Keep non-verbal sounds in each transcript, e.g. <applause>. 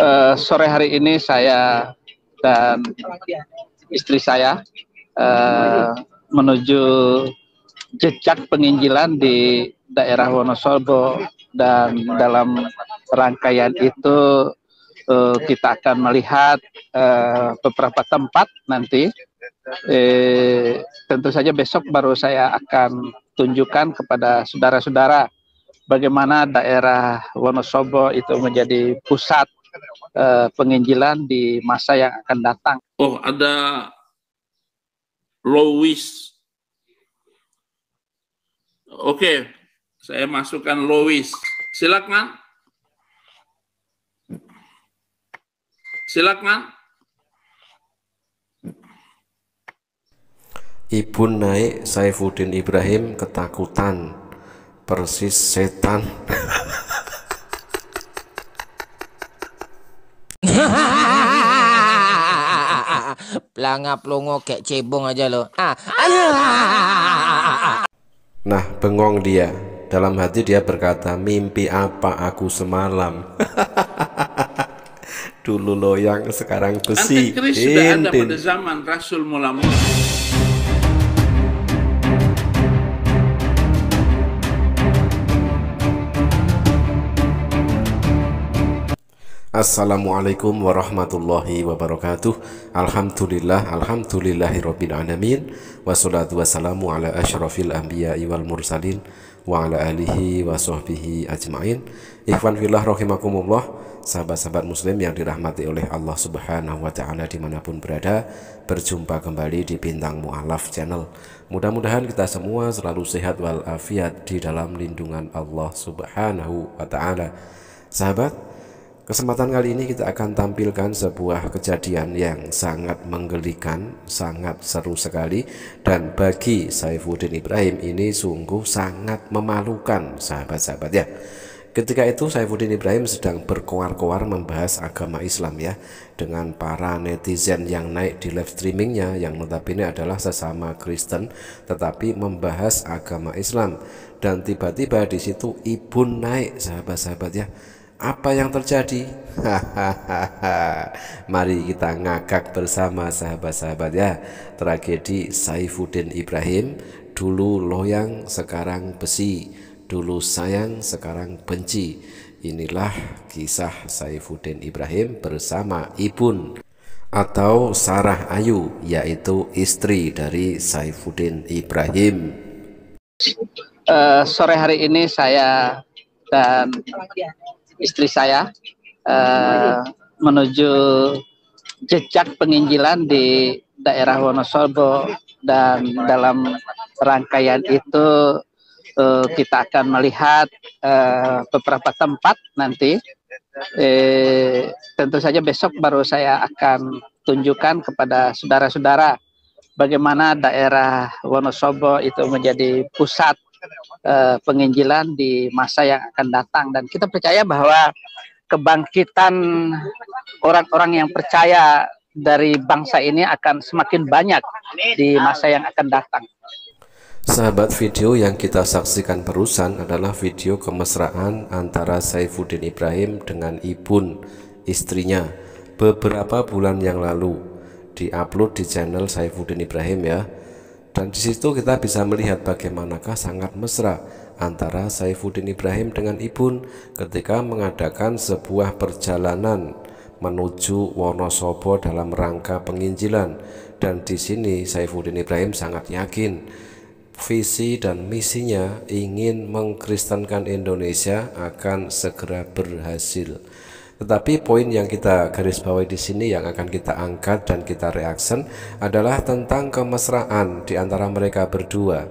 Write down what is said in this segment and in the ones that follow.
Uh, sore hari ini saya dan istri saya uh, menuju jejak penginjilan di daerah Wonosobo dan dalam rangkaian itu uh, kita akan melihat uh, beberapa tempat nanti. Eh, tentu saja besok baru saya akan tunjukkan kepada saudara-saudara bagaimana daerah Wonosobo itu menjadi pusat eh, penginjilan di masa yang akan datang. Oh, ada Louis. Oke, saya masukkan Louis. Silakan. Silakan. Ibu naik Saifuddin Ibrahim ketakutan persis setan <laughs> Pelangap longo kayak cebong aja lo. Ah, ah. Nah, bengong dia. Dalam hati dia berkata, mimpi apa aku semalam? <laughs> Dulu loyang, sekarang besi. Antikris sudah ada pada zaman Rasul mula-mula. Assalamualaikum warahmatullahi wabarakatuh Alhamdulillah Alhamdulillahirrabbilalamin Wassalatu wassalamu ala ashrafil anbiya wal mursalin Wa ala alihi wa sahbihi ajma'in Ikhwan fillah rahimakumullah Sahabat-sahabat muslim yang dirahmati oleh Allah subhanahu wa ta'ala dimanapun berada Berjumpa kembali di Bintang Mu'alaf channel Mudah-mudahan kita semua selalu sehat walafiat di dalam lindungan Allah subhanahu wa ta'ala Sahabat, Kesempatan kali ini kita akan tampilkan sebuah kejadian yang sangat menggelikan, sangat seru sekali dan bagi Saifuddin Ibrahim ini sungguh sangat memalukan sahabat-sahabat ya. Ketika itu Saifuddin Ibrahim sedang berkoar-koar membahas agama Islam ya dengan para netizen yang naik di live streamingnya yang notabene adalah sesama Kristen tetapi membahas agama Islam dan tiba-tiba di situ ibun naik sahabat-sahabat ya apa yang terjadi? <laughs> Mari kita ngakak bersama sahabat-sahabat ya. Tragedi Saifuddin Ibrahim dulu loyang sekarang besi, dulu sayang sekarang benci. Inilah kisah Saifuddin Ibrahim bersama Ibun atau Sarah Ayu yaitu istri dari Saifuddin Ibrahim. Uh, sore hari ini saya dan istri saya uh, menuju jejak penginjilan di daerah Wonosobo dan dalam rangkaian itu uh, kita akan melihat uh, beberapa tempat nanti. Eh, tentu saja besok baru saya akan tunjukkan kepada saudara-saudara bagaimana daerah Wonosobo itu menjadi pusat uh, penginjilan di masa yang akan datang dan kita percaya bahwa kebangkitan orang-orang yang percaya dari bangsa ini akan semakin banyak di masa yang akan datang. Sahabat video yang kita saksikan barusan adalah video kemesraan antara Saifuddin Ibrahim dengan Ibun, istrinya, beberapa bulan yang lalu. di upload di channel Saifuddin Ibrahim ya. Dan di situ kita bisa melihat bagaimanakah sangat mesra antara Saifuddin Ibrahim dengan Ibun ketika mengadakan sebuah perjalanan menuju Wonosobo dalam rangka penginjilan dan di sini Saifuddin Ibrahim sangat yakin visi dan misinya ingin mengkristenkan Indonesia akan segera berhasil. Tetapi poin yang kita garis bawahi di sini yang akan kita angkat dan kita reaction adalah tentang kemesraan di antara mereka berdua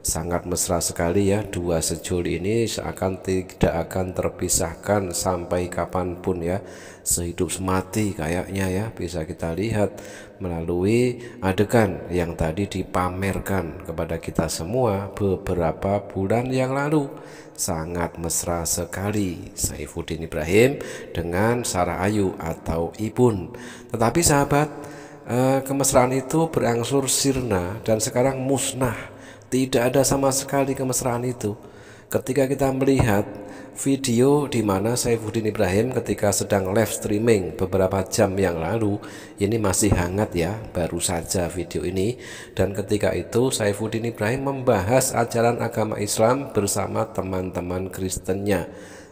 sangat mesra sekali ya dua sejul ini seakan tidak akan terpisahkan sampai kapanpun ya sehidup semati kayaknya ya bisa kita lihat melalui adegan yang tadi dipamerkan kepada kita semua beberapa bulan yang lalu sangat mesra sekali Saifuddin Ibrahim dengan Sarah Ayu atau Ibun tetapi sahabat eh, kemesraan itu berangsur sirna dan sekarang musnah tidak ada sama sekali kemesraan itu. Ketika kita melihat video di mana Saifuddin Ibrahim ketika sedang live streaming beberapa jam yang lalu, ini masih hangat ya, baru saja video ini. Dan ketika itu Saifuddin Ibrahim membahas ajaran agama Islam bersama teman-teman Kristennya.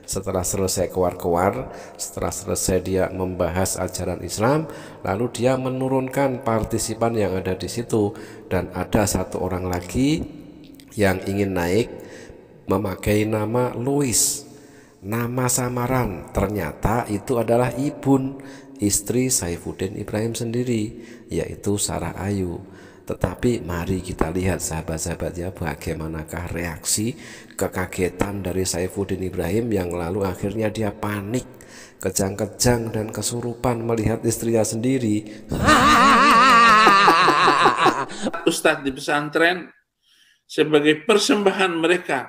Setelah selesai keluar-keluar, setelah selesai dia membahas ajaran Islam, lalu dia menurunkan partisipan yang ada di situ dan ada satu orang lagi yang ingin naik memakai nama Louis. Nama samaran ternyata itu adalah Ibun, istri Saifuddin Ibrahim sendiri, yaitu Sarah Ayu. Tetapi mari kita lihat sahabat-sahabat ya bagaimanakah reaksi kekagetan dari Saifuddin Ibrahim yang lalu akhirnya dia panik, kejang-kejang dan kesurupan melihat istrinya sendiri. <laughs> Ustadz di pesantren sebagai persembahan mereka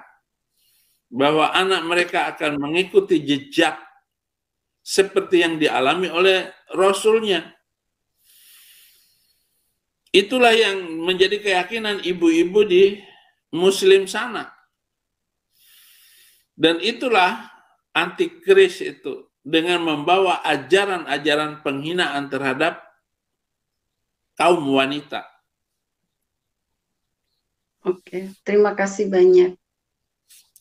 bahwa anak mereka akan mengikuti jejak seperti yang dialami oleh Rasulnya Itulah yang menjadi keyakinan ibu-ibu di Muslim sana. Dan itulah antikris itu dengan membawa ajaran-ajaran penghinaan terhadap kaum wanita. Oke, terima kasih banyak.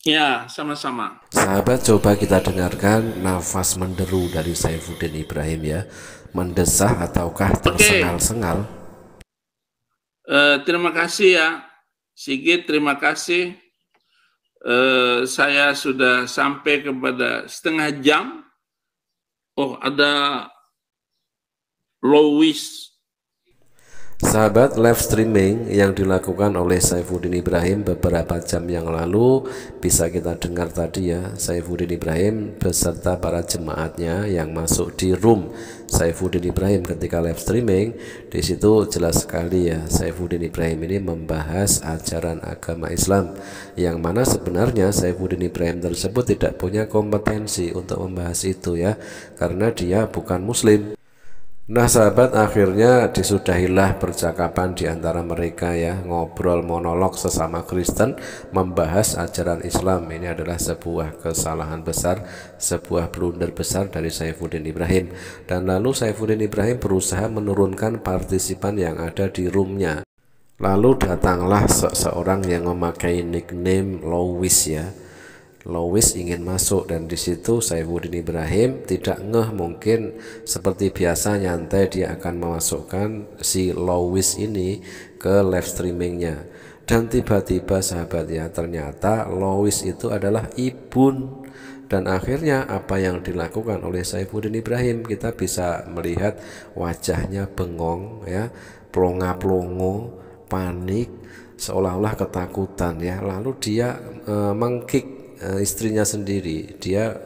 Ya, sama-sama. Sahabat, coba kita dengarkan nafas menderu dari Saifuddin Ibrahim ya. Mendesah ataukah tersengal-sengal? Okay. Eh, terima kasih ya, Sigit. Terima kasih. Eh, saya sudah sampai kepada setengah jam. Oh, ada Louis Sahabat live streaming yang dilakukan oleh Saifuddin Ibrahim beberapa jam yang lalu bisa kita dengar tadi ya Saifuddin Ibrahim beserta para jemaatnya yang masuk di room Saifuddin Ibrahim ketika live streaming di situ jelas sekali ya Saifuddin Ibrahim ini membahas ajaran agama Islam yang mana sebenarnya Saifuddin Ibrahim tersebut tidak punya kompetensi untuk membahas itu ya karena dia bukan muslim Nah sahabat akhirnya disudahilah percakapan di antara mereka ya ngobrol monolog sesama Kristen membahas ajaran Islam ini adalah sebuah kesalahan besar sebuah blunder besar dari Saifuddin Ibrahim dan lalu Saifuddin Ibrahim berusaha menurunkan partisipan yang ada di roomnya lalu datanglah seseorang yang memakai nickname Lois ya Lois ingin masuk dan di situ Saifuddin Ibrahim tidak ngeh mungkin seperti biasa nyantai dia akan memasukkan si Lois ini ke live streamingnya dan tiba-tiba sahabat ya ternyata Lois itu adalah ibun dan akhirnya apa yang dilakukan oleh Saifuddin Ibrahim kita bisa melihat wajahnya bengong ya plonga-plongo panik seolah-olah ketakutan ya lalu dia e, mengkick uh, istrinya sendiri dia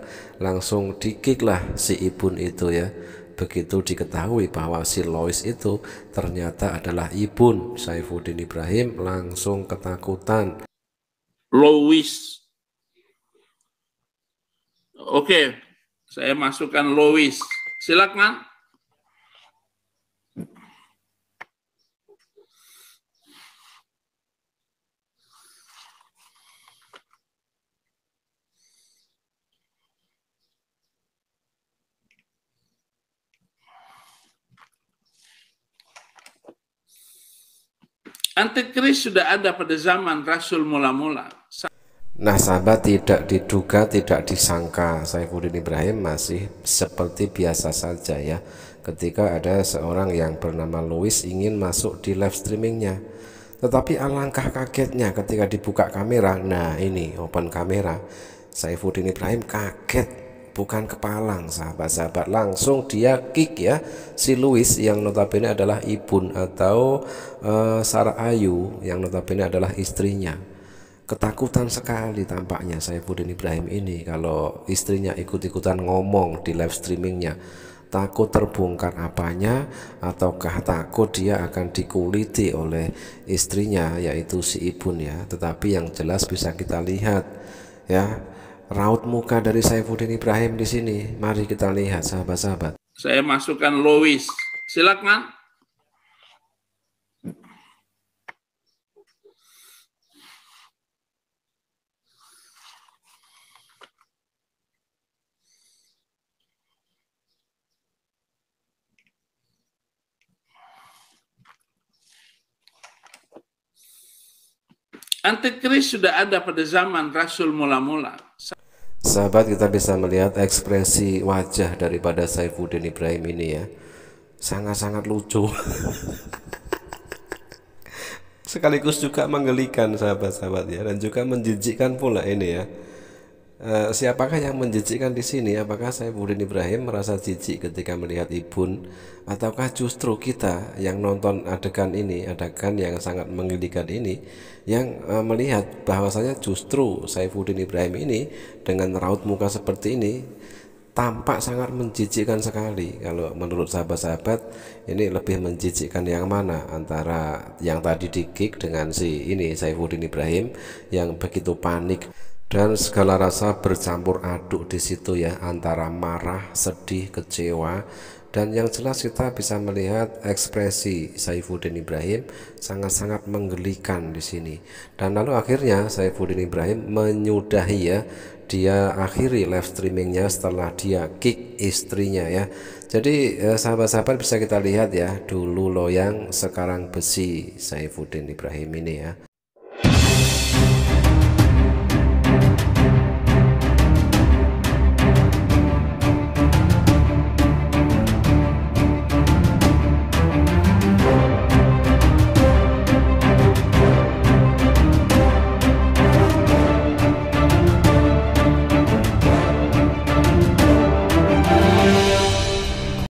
langsung dikik lah si ibun itu ya begitu diketahui bahwa si Lois itu ternyata adalah ibun Saifuddin Ibrahim langsung ketakutan Lois oke saya masukkan Lois silakan Antikris sudah ada pada zaman Rasul mula-mula. Nah sahabat tidak diduga, tidak disangka Saifuddin Ibrahim masih seperti biasa saja ya Ketika ada seorang yang bernama Louis ingin masuk di live streamingnya Tetapi alangkah kagetnya ketika dibuka kamera Nah ini open kamera Saifuddin Ibrahim kaget bukan kepalang sahabat-sahabat langsung dia kick ya si Louis yang notabene adalah ibun atau uh, eh, Sarah Ayu yang notabene adalah istrinya ketakutan sekali tampaknya saya Saifuddin Ibrahim ini kalau istrinya ikut-ikutan ngomong di live streamingnya takut terbongkar apanya ataukah takut dia akan dikuliti oleh istrinya yaitu si ibun ya tetapi yang jelas bisa kita lihat ya raut muka dari Saifuddin Ibrahim di sini. Mari kita lihat sahabat-sahabat. Saya masukkan Louis. Silakan. Antikris sudah ada pada zaman Rasul mula-mula sahabat kita bisa melihat ekspresi wajah daripada Saifuddin Ibrahim ini ya sangat-sangat lucu <laughs> sekaligus juga menggelikan sahabat-sahabat ya dan juga menjijikkan pula ini ya Eh, siapakah yang menjijikkan di sini? Apakah saya Budin Ibrahim merasa jijik ketika melihat Ibun ataukah justru kita yang nonton adegan ini, adegan yang sangat menggelikan ini yang uh, melihat bahwasanya justru Saifuddin Ibrahim ini dengan raut muka seperti ini tampak sangat menjijikkan sekali kalau menurut sahabat-sahabat ini lebih menjijikkan yang mana antara yang tadi dikik dengan si ini Saifuddin Ibrahim yang begitu panik dan segala rasa bercampur aduk di situ ya antara marah, sedih, kecewa dan yang jelas kita bisa melihat ekspresi Saifuddin Ibrahim sangat-sangat menggelikan di sini dan lalu akhirnya Saifuddin Ibrahim menyudahi ya dia akhiri live streamingnya setelah dia kick istrinya ya jadi eh, sahabat-sahabat bisa kita lihat ya dulu loyang sekarang besi Saifuddin Ibrahim ini ya